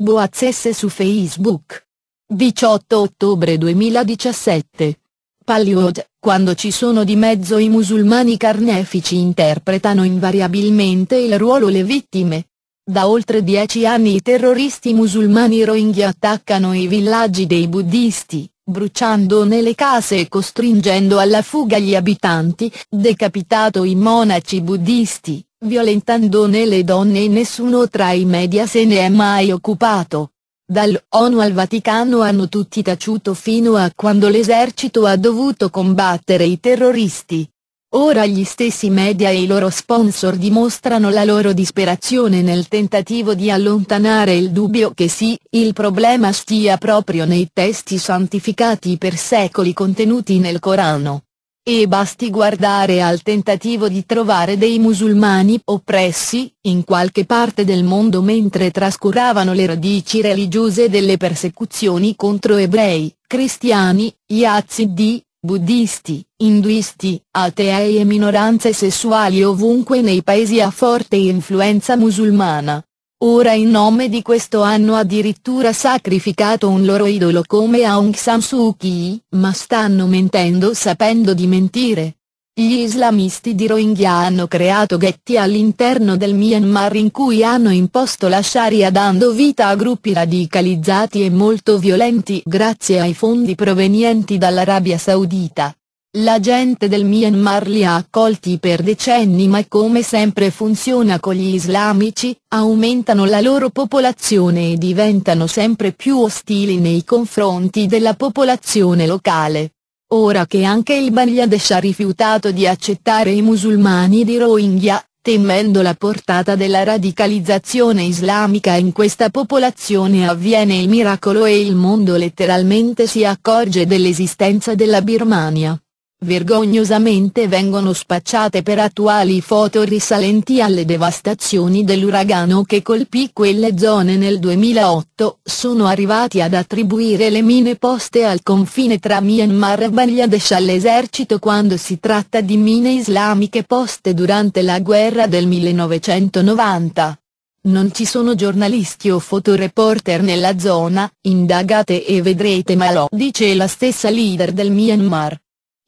Boazzese su Facebook. 18 ottobre 2017. Palliod, quando ci sono di mezzo i musulmani carnefici interpretano invariabilmente il ruolo le vittime. Da oltre dieci anni i terroristi musulmani rohingya attaccano i villaggi dei buddhisti, bruciandone le case e costringendo alla fuga gli abitanti, decapitato i monaci buddhisti violentandone le donne e nessuno tra i media se ne è mai occupato. Dall'ONU al Vaticano hanno tutti taciuto fino a quando l'esercito ha dovuto combattere i terroristi. Ora gli stessi media e i loro sponsor dimostrano la loro disperazione nel tentativo di allontanare il dubbio che sì, il problema stia proprio nei testi santificati per secoli contenuti nel Corano. E basti guardare al tentativo di trovare dei musulmani oppressi, in qualche parte del mondo mentre trascuravano le radici religiose delle persecuzioni contro ebrei, cristiani, yazidi, buddisti, induisti, atei e minoranze sessuali ovunque nei paesi a forte influenza musulmana. Ora in nome di questo hanno addirittura sacrificato un loro idolo come Aung San Suu Kyi, ma stanno mentendo sapendo di mentire. Gli islamisti di Rohingya hanno creato ghetti all'interno del Myanmar in cui hanno imposto la Sharia dando vita a gruppi radicalizzati e molto violenti grazie ai fondi provenienti dall'Arabia Saudita. La gente del Myanmar li ha accolti per decenni ma come sempre funziona con gli islamici, aumentano la loro popolazione e diventano sempre più ostili nei confronti della popolazione locale. Ora che anche il Bangladesh ha rifiutato di accettare i musulmani di Rohingya, temendo la portata della radicalizzazione islamica in questa popolazione avviene il miracolo e il mondo letteralmente si accorge dell'esistenza della Birmania vergognosamente vengono spacciate per attuali foto risalenti alle devastazioni dell'uragano che colpì quelle zone nel 2008, sono arrivati ad attribuire le mine poste al confine tra Myanmar e Bangladesh all'esercito quando si tratta di mine islamiche poste durante la guerra del 1990. Non ci sono giornalisti o fotoreporter nella zona, indagate e vedrete ma lo dice la stessa leader del Myanmar.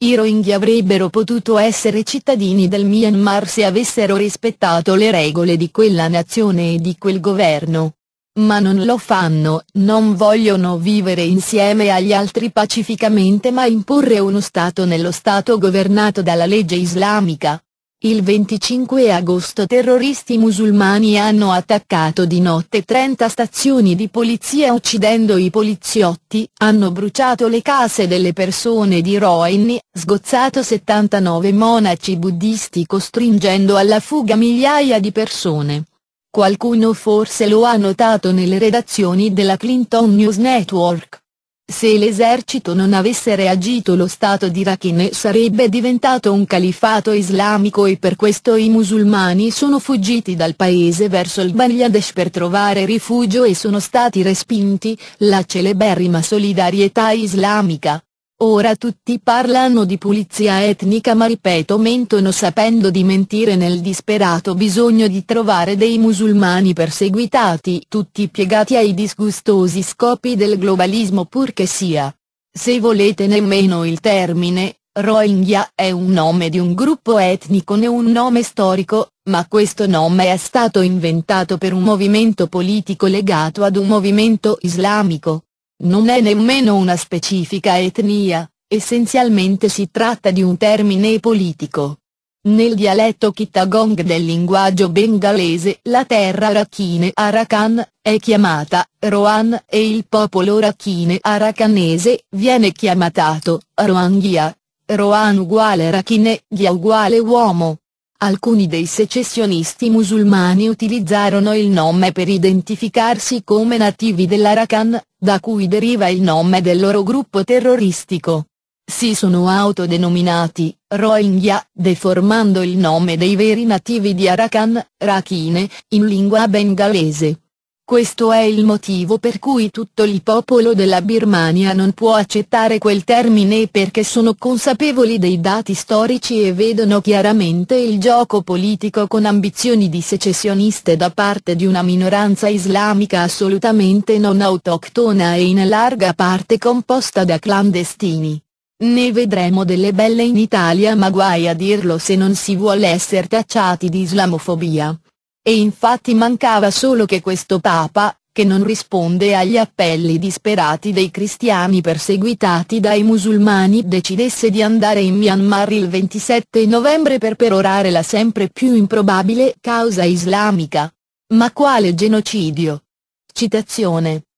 I Rohingya avrebbero potuto essere cittadini del Myanmar se avessero rispettato le regole di quella nazione e di quel governo. Ma non lo fanno, non vogliono vivere insieme agli altri pacificamente ma imporre uno Stato nello Stato governato dalla legge islamica, il 25 agosto terroristi musulmani hanno attaccato di notte 30 stazioni di polizia uccidendo i poliziotti, hanno bruciato le case delle persone di Roini, sgozzato 79 monaci buddisti costringendo alla fuga migliaia di persone. Qualcuno forse lo ha notato nelle redazioni della Clinton News Network. Se l'esercito non avesse reagito lo Stato di Rakhine sarebbe diventato un califato islamico e per questo i musulmani sono fuggiti dal paese verso il Bangladesh per trovare rifugio e sono stati respinti, la celeberrima solidarietà islamica, Ora tutti parlano di pulizia etnica ma ripeto mentono sapendo di mentire nel disperato bisogno di trovare dei musulmani perseguitati tutti piegati ai disgustosi scopi del globalismo purché sia. Se volete nemmeno il termine, Rohingya è un nome di un gruppo etnico né un nome storico, ma questo nome è stato inventato per un movimento politico legato ad un movimento islamico non è nemmeno una specifica etnia, essenzialmente si tratta di un termine politico. Nel dialetto Kittagong del linguaggio bengalese la terra rakhine Arakan, è chiamata Roan e il popolo rakhine arakanese viene chiamatato Roanghia. Roan uguale rakhine, Ghia uguale uomo, Alcuni dei secessionisti musulmani utilizzarono il nome per identificarsi come nativi dell'Arakan, da cui deriva il nome del loro gruppo terroristico. Si sono autodenominati, Rohingya, deformando il nome dei veri nativi di Arakan, Rakhine, in lingua bengalese. Questo è il motivo per cui tutto il popolo della Birmania non può accettare quel termine perché sono consapevoli dei dati storici e vedono chiaramente il gioco politico con ambizioni di secessioniste da parte di una minoranza islamica assolutamente non autoctona e in larga parte composta da clandestini. Ne vedremo delle belle in Italia ma guai a dirlo se non si vuole essere tacciati di islamofobia e infatti mancava solo che questo Papa, che non risponde agli appelli disperati dei cristiani perseguitati dai musulmani decidesse di andare in Myanmar il 27 novembre per perorare la sempre più improbabile causa islamica. Ma quale genocidio? Citazione.